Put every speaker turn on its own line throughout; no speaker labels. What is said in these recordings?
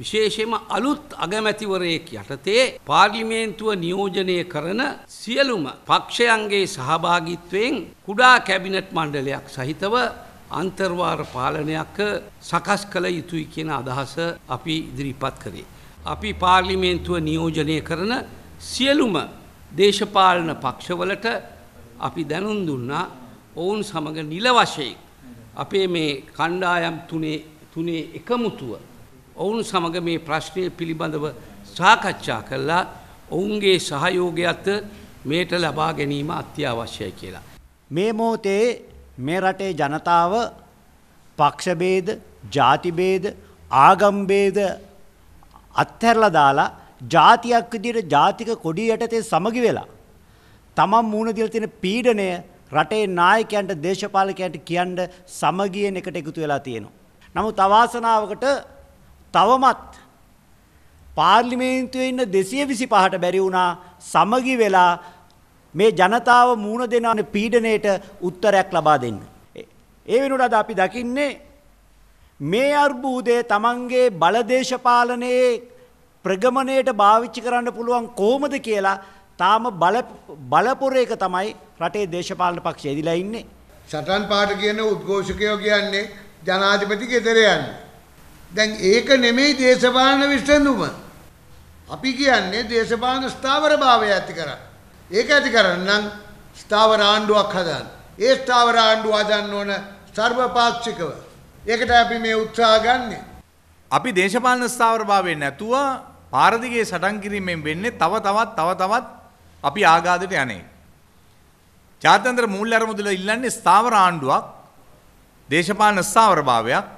විශේෂයෙන්ම අලුත් අගමැතිවරයෙක් යටතේ පාර්ලිමේන්තුව නියෝජනය කරන සියලුම පක්ෂයන්ගේ සහභාගිත්වයෙන් කුඩා කැබිනට් මණ්ඩලයක් සහිතව අන්තර්වාර පාලනයක් සකස් කළ යුතුයි කියන අදහස අපි ඉදිරිපත් කරේ. අපි පාර්ලිමේන්තුව නියෝජනය කරන සියලුම දේශපාලන පක්ෂවලට අපි දැනුම් දුන්නා ඔවුන් සමඟ නිල වශයෙන් අපේ මේ කණ්ඩායම් තුනේ තුනේ එකමුතුව ඔවුන් සමඟ මේ ප්‍රශ්නය පිළිබඳව සාකච්ඡා කල්ලා ඔවුන්ගේ සහයෝගයක්ත මේට ලබා ගැනීම අත්‍යවශ්‍යය කියලා.
මේ මෝතේ මේ රටේ ජනතාව පක්ෂබේද ජාතිබේද ආගම්බේද අත්හැරල දාලා ජාතියක් විදිට ජාතික කොඩිය යටතේ සමගි වෙලා. තමන් මූුණදිල තින පීඩනය රටේ නායකයන්ට දේශපාලකයන්ට කියන්ඩ සමගියෙන් එකට එකතු වෙලා තියෙනවා. නමුත් අවාසනාවකට තවමත් පාර්ලිමේන්තුවේ ඉන්න 225ට බැරි වුණා සමගි වෙලා මේ ජනතාව මූණ දෙන පීඩණයට උත්තරයක් ලබා දෙන්න. ඒ වෙනුවට අද අපි දකින්නේ මේ අර්බූදය තමන්ගේ බලදේශපාලනයේ ප්‍රගමණයට භාවිච්චි කරන්න පුළුවන් කොහොමද කියලා තාම බලපොරේක තමයි රටේ දේශපාලන පක්ෂය ඉදිලා ඉන්නේ. සටන් පාට
කියන උද්ඝෝෂකයෝ කියන්නේ ජනාධිපති ගෙදර යන්නේ. දැන් ඒක නෙමෙයි දේශපාලන විසඳුම. අපි කියන්නේ දේශපාලන ස්ථාවරභාවය ඇති කරන්න. ඒක ඇති කරන්න නම් ස්ථාවර ආණ්ඩුවක් හදන්න. ඒ ස්ථාවර ආණ්ඩුව හදන්න ඕන
සර්වපාක්ෂිකව. ඒකට අපි මේ උත්සාහ ගන්නෙ. අපි දේශපාලන ස්ථාවරභාවය නැතුව පාරදිගේ සටන් කිරීමෙන් වෙන්නේ තව තවත් තව තවත් අපි ආගාදයට යන්නේ. ජාත්‍යන්තර මූල්‍ය අරමුදල ඉල්ලන්නේ ස්ථාවර ආණ්ඩුවක් දේශපාලන ස්ථාවරභාවයක්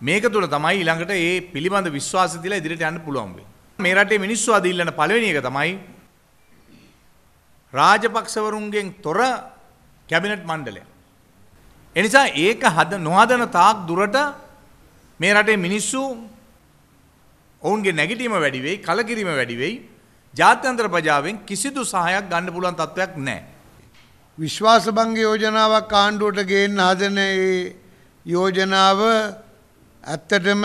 මේක තුළ තමයි ඊළඟට ඒ පිළිබඳ විශ්වාසය තියලා ඉදිරියට යන්න පුළුවන් වෙන්නේ. මේ රටේ මිනිස්සු අද ඉල්ලන පළවෙනි එක තමයි රාජපක්ෂවරුන්ගෙන් තොර කැබිනට් මණ්ඩලය. එනිසා ඒක හද නොහදන තාක් දුරට මේ රටේ මිනිස්සු ඔවුන්ගේ නැගිටීම වැඩි වෙයි, කලකිරීම වැඩි වෙයි. ජාත්‍යන්තර ප්‍රජාවෙන් කිසිදු සහයක් ගන්න පුළුවන් තත්ත්වයක් නැහැ.
විශ්වාස භංග යෝජනාවක් ආණ්ඩුවට ගේන්න හදන ඒ යෝජනාව ඇත්තටම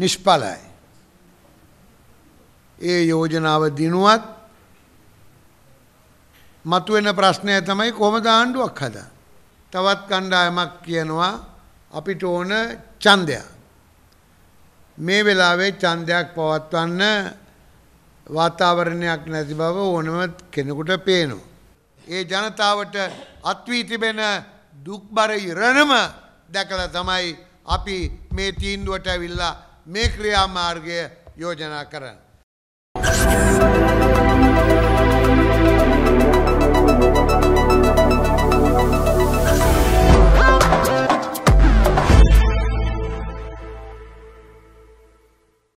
නිෂ්ඵලයි. ඒ යෝජනාව දිනුවත් මතුවෙන ප්‍රශ්නය තමයි කොහොමද ආණ්ඩුවක් හදා. තවත් කණ්ඩායමක් කියනවා අපිට ඕන ඡන්දයක්. මේ වෙලාවේ ඡන්දයක් පවත්වන්න වාතාවරණයක් නැති බව ඕනම කෙනෙකුට පේනවා. ඒ ජනතාවට අත්වී තිබෙන දුක්බර ඉරණම දැකලා තමයි අපි මේ තීන්දුවට ඇවිල්ලා මේ ක්‍රියාමාර්ගය යෝජනා කරන්න.